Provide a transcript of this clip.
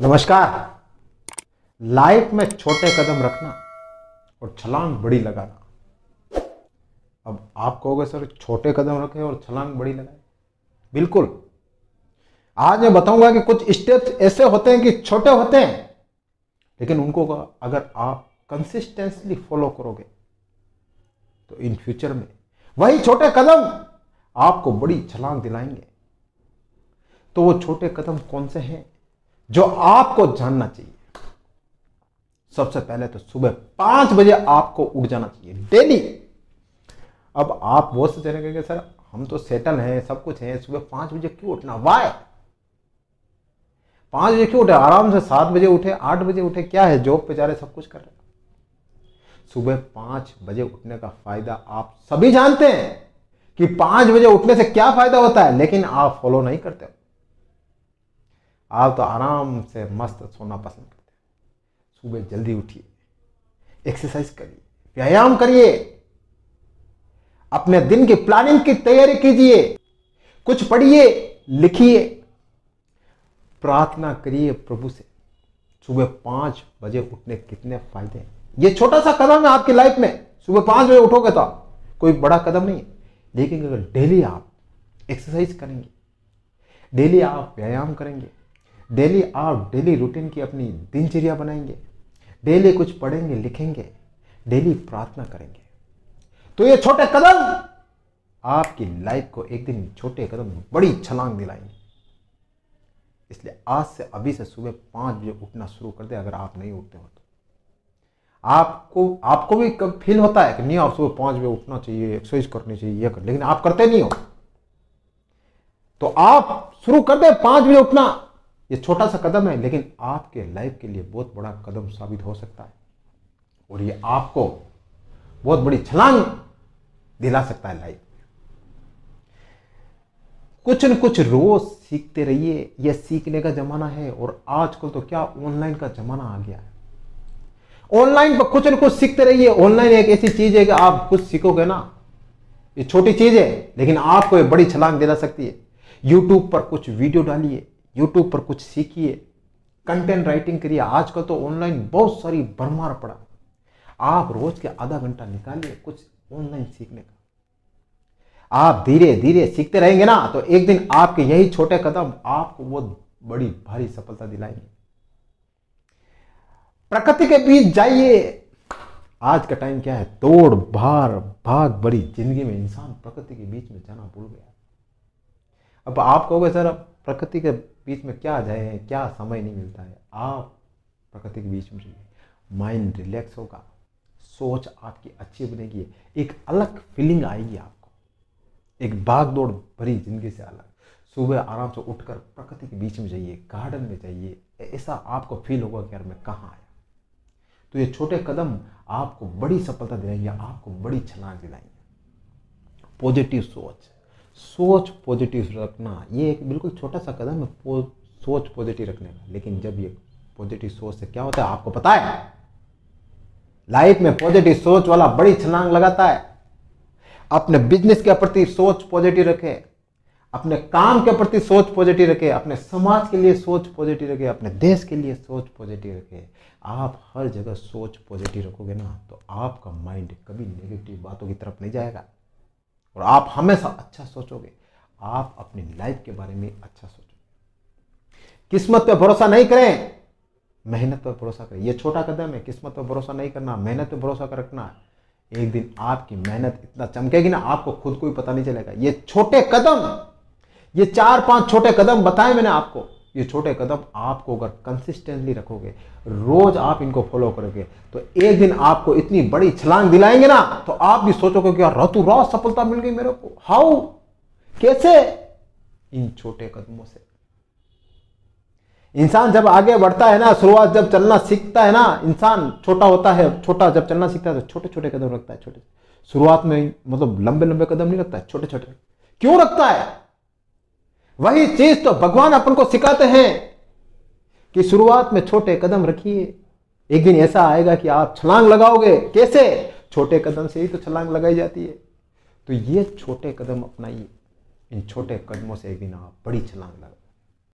नमस्कार लाइफ में छोटे कदम रखना और छलांग बड़ी लगाना अब आप कहोगे सर छोटे कदम रखें और छलांग बड़ी लगाए बिल्कुल आज मैं बताऊंगा कि कुछ स्टेप्स ऐसे होते हैं कि छोटे होते हैं लेकिन उनको अगर आप कंसिस्टेंसली फॉलो करोगे तो इन फ्यूचर में वही छोटे कदम आपको बड़ी छलांग दिलाएंगे तो वो छोटे कदम कौन से हैं जो आपको जानना चाहिए सबसे पहले तो सुबह पांच बजे आपको उठ जाना चाहिए डेली अब आप वो सोच रहे गए सर हम तो सेटल हैं सब कुछ है सुबह पांच बजे क्यों उठना वाय पांच बजे क्यों उठे आराम से सात बजे उठे आठ बजे उठे क्या है जॉब पे जा रहे सब कुछ कर रहे सुबह पांच बजे उठने का फायदा आप सभी जानते हैं कि पांच बजे उठने से क्या फायदा होता है लेकिन आप फॉलो नहीं करते हो आप तो आराम से मस्त सोना पसंद करते हैं सुबह जल्दी उठिए एक्सरसाइज करिए व्यायाम करिए अपने दिन की प्लानिंग की तैयारी कीजिए कुछ पढ़िए लिखिए प्रार्थना करिए प्रभु से सुबह पाँच बजे उठने कितने फायदे हैं ये छोटा सा कदम है आपकी लाइफ में सुबह पाँच बजे उठोगे तो कोई बड़ा कदम नहीं है लेकिन अगर डेली आप एक्सरसाइज करेंगे डेली आप व्यायाम करेंगे डेली आप डेली रूटीन की अपनी दिनचर्या बनाएंगे डेली कुछ पढ़ेंगे लिखेंगे डेली प्रार्थना करेंगे तो ये छोटे कदम आपकी लाइफ को एक दिन छोटे कदम बड़ी छलांग दिलाएंगे इसलिए आज से अभी से सुबह पांच बजे उठना शुरू कर दे अगर आप नहीं उठते हो तो आपको आपको भी कब फील होता है कि नहीं आप सुबह पांच बजे उठना चाहिए एक्सरसाइज करनी चाहिए यह कर लेकिन आप करते नहीं हो तो आप शुरू कर दे पांच बजे उठना ये छोटा सा कदम है लेकिन आपके लाइफ के लिए बहुत बड़ा कदम साबित हो सकता है और ये आपको बहुत बड़ी छलांग दिला सकता है लाइफ कुछ न कुछ रोज सीखते रहिए यह सीखने का जमाना है और आजकल तो क्या ऑनलाइन का जमाना आ गया है ऑनलाइन पर कुछ न कुछ सीखते रहिए ऑनलाइन एक ऐसी चीज है कि आप कुछ सीखोगे ना ये छोटी चीज है लेकिन आपको ये बड़ी छलांग दिला सकती है यूट्यूब पर कुछ वीडियो डालिए यूट्यूब पर कुछ सीखिए कंटेंट राइटिंग करिए आजकल तो ऑनलाइन बहुत सारी भरमार पड़ा आप रोज के आधा घंटा निकालिए कुछ ऑनलाइन सीखने का आप धीरे धीरे सीखते रहेंगे ना तो एक दिन आपके यही छोटे कदम आपको वो बड़ी भारी सफलता दिलाएंगे प्रकृति के बीच जाइए आज का टाइम क्या है तोड़ भार भाग बड़ी जिंदगी में इंसान प्रकृति के बीच में जाना भूल गया अब आप कहोगे सर प्रकृति के बीच में क्या जाए क्या समय नहीं मिलता है आप प्रकृति के बीच में रहिए माइंड रिलैक्स होगा सोच आपकी अच्छी बनेगी एक अलग फीलिंग आएगी आपको एक बाग दौड़ भरी जिंदगी से अलग सुबह आराम से उठकर प्रकृति के बीच में जाइए गार्डन में जाइए ऐसा आपको फील होगा कि यार मैं कहाँ आया तो ये छोटे कदम आपको बड़ी सफलता दिलाएंगे आपको बड़ी छलांग दिलाएंगे पॉजिटिव सोच सोच पॉजिटिव रखना ये एक बिल्कुल छोटा सा कदम है पो, सोच पॉजिटिव रखने का लेकिन जब ये पॉजिटिव सोच से क्या होता है आपको पता है लाइफ में पॉजिटिव सोच वाला बड़ी छलांग लगाता है अपने बिजनेस के प्रति सोच पॉजिटिव रखे अपने काम के प्रति सोच पॉजिटिव रखे अपने समाज के लिए सोच पॉजिटिव रखे अपने देश के लिए सोच पॉजिटिव रखे आप हर जगह सोच पॉजिटिव रखोगे ना तो आपका माइंड कभी नेगेटिव बातों की तरफ नहीं जाएगा और आप हमेशा अच्छा सोचोगे आप अपनी लाइफ के बारे में अच्छा सोचोगे किस्मत पर भरोसा नहीं करें मेहनत पर भरोसा करें यह छोटा कदम है किस्मत पर भरोसा नहीं करना मेहनत पर भरोसा कर रखना है एक दिन आपकी मेहनत इतना चमकेगी ना आपको खुद को ही पता नहीं चलेगा ये छोटे कदम ये चार पांच छोटे कदम बताए मैंने आपको ये छोटे कदम आपको अगर कंसिस्टेंटली रखोगे रोज आप इनको फॉलो करोगे तो एक दिन आपको इतनी बड़ी छलांग दिलाएंगे ना तो आप भी सोचोगे कि रतु रातों सफलता मिल गई मेरे को हाउ कैसे इन छोटे कदमों से इंसान जब आगे बढ़ता है ना शुरुआत जब चलना सीखता है ना इंसान छोटा होता है छोटा जब चलना सीखता है तो छोटे छोटे कदम रखता है छोटे शुरुआत में मतलब लंबे लंबे कदम नहीं रखता है छोटे छोटे क्यों रखता है वही चीज तो भगवान अपन को सिखाते हैं कि शुरुआत में छोटे कदम रखिए एक दिन ऐसा आएगा कि आप छलांग लगाओगे कैसे छोटे कदम से ही तो छलांग लगाई जाती है तो ये छोटे कदम अपनाइए इन छोटे कदमों से एक दिन आप बड़ी छलांग लगा